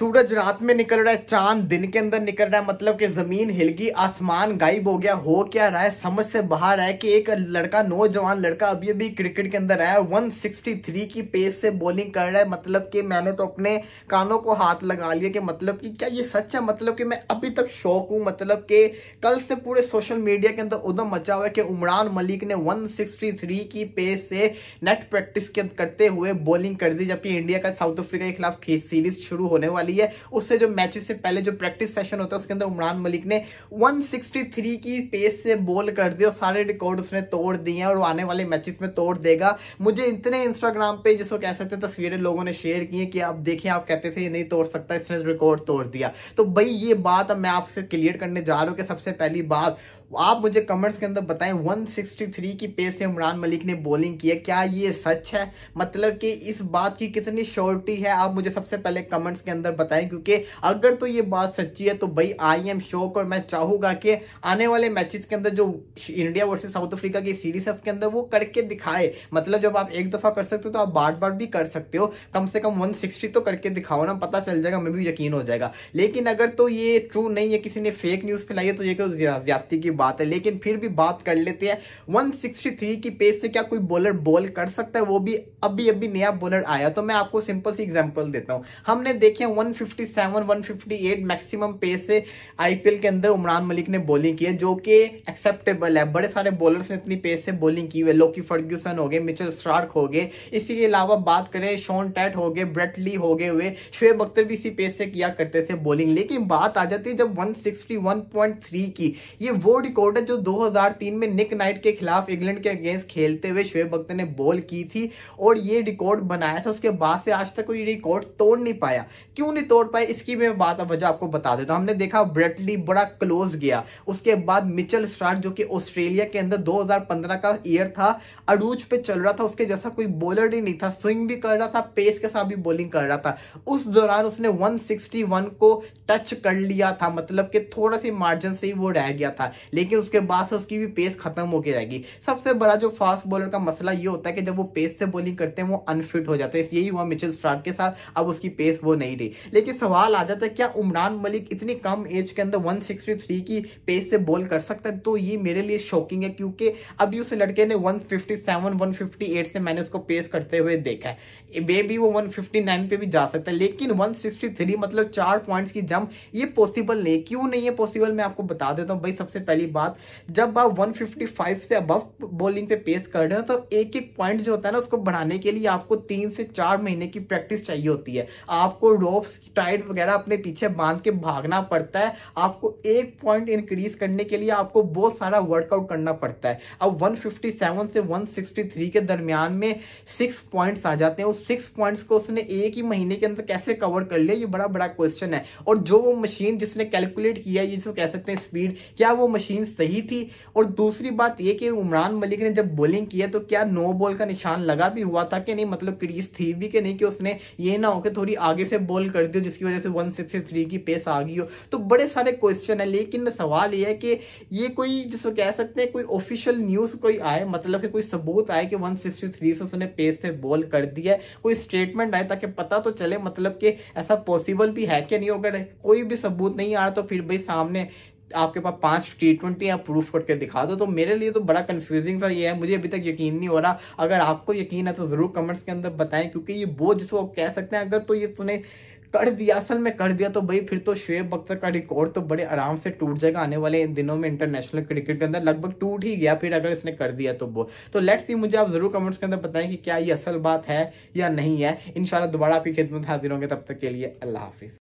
सूरज रात में निकल रहा है चांद दिन के अंदर निकल रहा है मतलब कि जमीन हिलगी आसमान गायब हो गया हो क्या रहा है समझ से बाहर है कि एक लड़का नौजवान लड़का अभी अभी क्रिकेट के अंदर आया 163 की पेस से बॉलिंग कर रहा है मतलब कि मैंने तो अपने कानों को हाथ लगा लिया कि मतलब कि क्या ये सच है मतलब कि मैं अभी तक शौक हूं मतलब कि कल से पूरे सोशल मीडिया के अंदर उदम मचा हुआ है कि उमरान मलिक ने थ्री की पेस से नेट प्रैक्टिस करते हुए बॉलिंग कर दी जबकि इंडिया का साउथ अफ्रीका के खिलाफ सीरीज शुरू होने वाली वाली है उससे जो मैचेस से पहले जो प्रैक्टिस सेशन होता है उसके अंदर उमरान मलिक ने 163 की पेस से बॉल कर दी और सारे रिकॉर्ड उसने तोड़ दिए और आने वाले मैचेस में तोड़ देगा मुझे इतने इंस्टाग्राम पे जिसको कह सकते हैं तस्वीरें लोगों ने शेयर की कि आप देखें आप कहते थे ये नहीं तोड़ सकता इसने रिकॉर्ड तोड़ दिया तो भाई ये बात अब मैं आपसे क्लियर करने जा रहा हूँ कि सबसे पहली बात आप मुझे कमेंट्स के अंदर बताएं 163 की पेस से इमरान मलिक ने बॉलिंग की है क्या ये सच है मतलब कि इस बात की कितनी श्योरिटी है आप मुझे सबसे पहले कमेंट्स के अंदर बताएं क्योंकि अगर तो ये बात सच्ची है तो भाई आई एम शौक और मैं चाहूंगा कि आने वाले मैचेस के अंदर जो इंडिया वर्सेज साउथ अफ्रीका की सीरीज है उसके अंदर वो करके दिखाए मतलब जब आप एक दफा कर सकते हो तो आप बार बार भी कर सकते हो कम से कम वन तो करके दिखाओ ना पता चल जाएगा हमें भी यकीन हो जाएगा लेकिन अगर तो ये ट्रू नहीं है किसी ने फेक न्यूज फैलाई है तो ये ज्यादा की बात है लेकिन फिर भी बात कर लेते हैं 163 की पेस से क्या कोई बॉलर बॉल कर सकता है वो भी अभी अभी नया बॉलर आया तो मैं आपको सिंपल सी एग्जांपल देता हूँ हमने देखे 157 158 मैक्सिमम पेस से आईपीएल के अंदर उमरान मलिक ने बॉलिंग की है जो कि एक्सेप्टेबल है बड़े सारे बॉलर ने इतनी पेस से बॉलिंग की हुई है लोकी फर्ग्यूसन हो गए मिचल स्टार्क हो गए इसी के अलावा बात करें शोन टैट हो गए ब्रेटली हो गए हुए शुएब अख्तर भी इसी पेस से किया करते थे बॉलिंग लेकिन बात आ जाती है जब 161.3 की ये वर्ल्ड भी कोर्ट है जो 2003 में निक नाइट के खिलाफ इंग्लैंड के अगेंस्ट खेलते हुए शुएब अख्तर ने बॉल की थी और ये रिकॉर्ड बनाया था उसके बाद से आज तक कोई रिकॉर्ड तोड़ नहीं पाया क्यों नहीं तोड़ पाया इसकी मैं बात वजह आपको बता देता हूँ हमने देखा ब्रेटली बड़ा क्लोज गया उसके बाद मिचल स्टार्ट जो कि ऑस्ट्रेलिया के अंदर दो का ईयर था अरूज पे चल रहा था उसके जैसा कोई बॉलर ही नहीं था स्विंग भी कर रहा था पेस के साथ भी बॉलिंग कर रहा था उस दौरान उसने 161 को टच कर लिया था मतलब कि थोड़ा सी मार्जिन से ही वो रह गया था लेकिन उसके बाद से उसकी भी पेस खत्म होकर जाएगी सबसे बड़ा जो फास्ट बॉलर का मसला ये होता है कि जब वो पेस से बॉलिंग करते हैं वो अनफिट हो जाते हैं यही हुआ मिचेल स्टार्ट के साथ अब उसकी पेस वो नहीं रही लेकिन सवाल आ जाता है क्या उमरान मलिक इतनी कम एज के अंदर वन की पेस से बॉल कर सकता है तो ये मेरे लिए शॉकिंग है क्योंकि अभी उस लड़के ने वन फिफ्टी से मैंने उसको पेस करते हुए देखा है मे भी वो वन पे भी जा सकता है लेकिन वन मतलब चार पॉइंट्स की जम्प ये पॉसिबल नहीं क्यों नहीं है पॉसिबल मैं आपको बता देता हूँ भाई सबसे पहले वाली बात जब आप 155 से अबव बॉलिंग पे पेस कर रहे हो तो एक एक पॉइंट जो होता है ना उसको बढ़ाने के लिए आपको तीन से चार महीने की प्रैक्टिस चाहिए होती है आपको रोप्स टाइट वगैरह अपने पीछे बांध के भागना पड़ता है आपको एक पॉइंट इंक्रीज करने के लिए आपको बहुत सारा वर्कआउट करना पड़ता है अब 157 से 163 के दरमियान में सिक्स पॉइंट्स आ जाते हैं उस सिक्स पॉइंट्स को उसने एक ही महीने के अंदर कैसे कवर कर लिया ये बड़ा बड़ा क्वेश्चन है और जो वो मशीन जिसने कैलकुलेट किया ये जिसको कह सकते हैं स्पीड क्या वो मशीन मशीन सही थी और दूसरी बात यह कि उमरान मलिक ने जब बॉलिंग किया तो क्या नो बॉल का निशान लगा भी हुआ था कि नहीं मतलब क्रीज थी भी कि नहीं कि उसने ये ना हो कि थोड़ी आगे से बॉल कर दी जिसकी वजह से वन की पेस आ गई हो तो बड़े सारे क्वेश्चन है लेकिन सवाल ये है कि ये कोई जिसको कह सकते हैं कोई ऑफिशियल न्यूज कोई आए मतलब कि कोई सबूत आए कि वन सिक्सटी थ्री से उसने पेस से बॉल कर दिया कोई स्टेटमेंट आए ताकि पता तो चले मतलब कि ऐसा पॉसिबल भी है कि नहीं अगर कोई भी सबूत नहीं आ रहा तो फिर भाई सामने आपके पास पांच ट्रीटमेंट ट्वेंटी आप प्रूफ करके दिखा दो तो मेरे लिए तो बड़ा कन्फ्यूजिंग सा ये है मुझे अभी तक यकीन नहीं हो रहा अगर आपको यकीन है तो ज़रूर कमेंट्स के अंदर बताएं क्योंकि ये बोझ जिसको आप कह सकते हैं अगर तो ये सुने कर दिया असल में कर दिया तो भाई फिर तो शुएब अख्तर का रिकॉर्ड तो बड़े आराम से टूट जाएगा आने वाले दिनों में इंटरनेशनल क्रिकेट के अंदर लगभग टूट ही गया फिर अगर इसने कर दिया तो वो तो लेट्स सी मुझे आप जरूर कमेंट्स के अंदर बताएं कि क्या ये असल बात है या नहीं है इन दोबारा आपकी खिदमत हाजिर होंगे तब तक के लिए अल्लाह हाफिज़